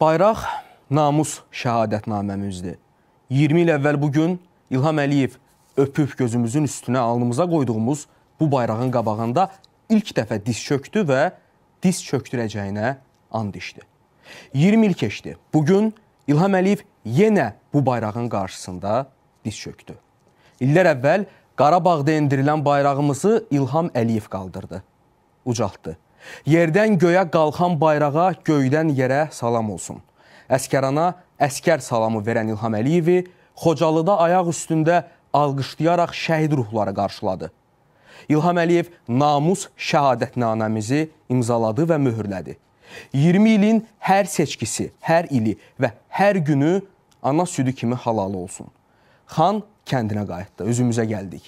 Bayraq namus şəhadətnaməmizdir. 20 il əvvəl bu gün İlham Əliyev öpüb gözümüzün üstünə alnımıza qoyduğumuz bu bayrağın qabağında ilk dəfə diz çökdü və diz çöktürəcəyinə and içdi. 20 il keçdi. Bu gün İlham Əliyev yenə bu bayrağın qarşısında diz çökdü. İllər əvvəl Qarabağda endirilən bayrağımızı İlham Əliyev qaldırdı, ucaltdı. Yerdən göyə qalxan bayrağa, göydən yerə salam olsun. Əskərana əskər salamı verən İlham Əliyevi Xocalıda ayaq üstündə alqışlayaraq şəhid ruhları qarşıladı. İlham Əliyev namus şəhadətnaməmizi imzaladı və möhürlədi. 20 ilin hər seçkisi, hər ili və hər günü ana südü kimi halalı olsun. Xan kəndinə qayıtdı, özümüzə gəldik.